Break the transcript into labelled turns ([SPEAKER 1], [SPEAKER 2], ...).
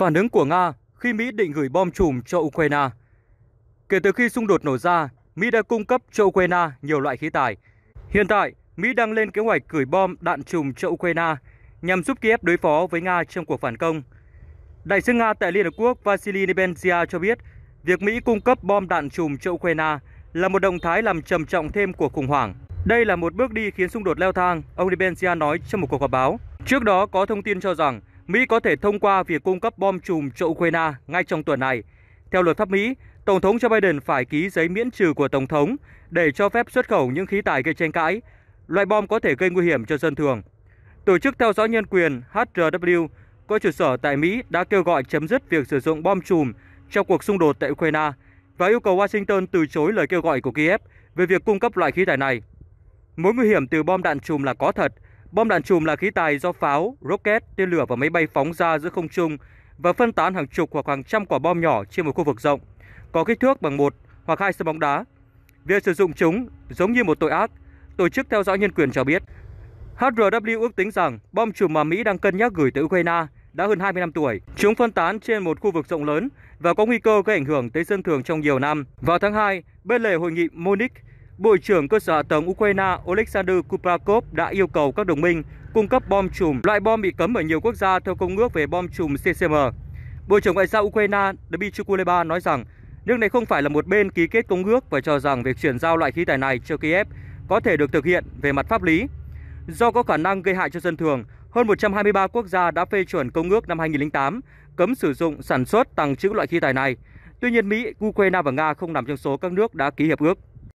[SPEAKER 1] Phản ứng của Nga khi Mỹ định gửi bom chùm cho Ukraine Kể từ khi xung đột nổ ra, Mỹ đã cung cấp cho Ukraine nhiều loại khí tài. Hiện tại, Mỹ đang lên kế hoạch gửi bom đạn chùm cho Ukraine nhằm giúp Kiev đối phó với Nga trong cuộc phản công. Đại sứ Nga tại Liên Hợp Quốc Vasily Nebenzia cho biết, việc Mỹ cung cấp bom đạn chùm cho Ukraine là một động thái làm trầm trọng thêm cuộc khủng hoảng. Đây là một bước đi khiến xung đột leo thang, ông Nebenzia nói trong một cuộc họp báo. Trước đó có thông tin cho rằng Mỹ có thể thông qua việc cung cấp bom chùm cho Ukraine ngay trong tuần này. Theo luật pháp Mỹ, Tổng thống Joe Biden phải ký giấy miễn trừ của Tổng thống để cho phép xuất khẩu những khí tài gây tranh cãi. Loại bom có thể gây nguy hiểm cho dân thường. Tổ chức theo dõi nhân quyền HRW có trụ sở tại Mỹ đã kêu gọi chấm dứt việc sử dụng bom chùm trong cuộc xung đột tại Ukraine và yêu cầu Washington từ chối lời kêu gọi của Kiev về việc cung cấp loại khí tài này. Mối nguy hiểm từ bom đạn chùm là có thật, Bom đạn chùm là khí tài do pháo, rocket, tên lửa và máy bay phóng ra giữa không trung và phân tán hàng chục hoặc hàng trăm quả bom nhỏ trên một khu vực rộng, có kích thước bằng một hoặc hai sân bóng đá. Việc sử dụng chúng giống như một tội ác, tổ chức theo dõi nhân quyền cho biết. HRW ước tính rằng bom chùm mà Mỹ đang cân nhắc gửi tới Ukraine đã hơn 20 năm tuổi. Chúng phân tán trên một khu vực rộng lớn và có nguy cơ gây ảnh hưởng tới dân thường trong nhiều năm. Vào tháng 2, bên lề hội nghị Munich, Bộ trưởng cơ sở hạ tầng Ukraine Oleksandr Kuprakov đã yêu cầu các đồng minh cung cấp bom chùm, loại bom bị cấm ở nhiều quốc gia theo Công ước về bom chùm CCM. Bộ trưởng Ngoại giao Ukraine Dmitry Kuleba nói rằng nước này không phải là một bên ký kết công ước và cho rằng việc chuyển giao loại khí tài này cho Kiev có thể được thực hiện về mặt pháp lý. Do có khả năng gây hại cho dân thường, hơn 123 quốc gia đã phê chuẩn công ước năm 2008 cấm sử dụng, sản xuất, tăng trữ loại khí tài này. Tuy nhiên, Mỹ, Ukraine và Nga không nằm trong số các nước đã ký hiệp ước.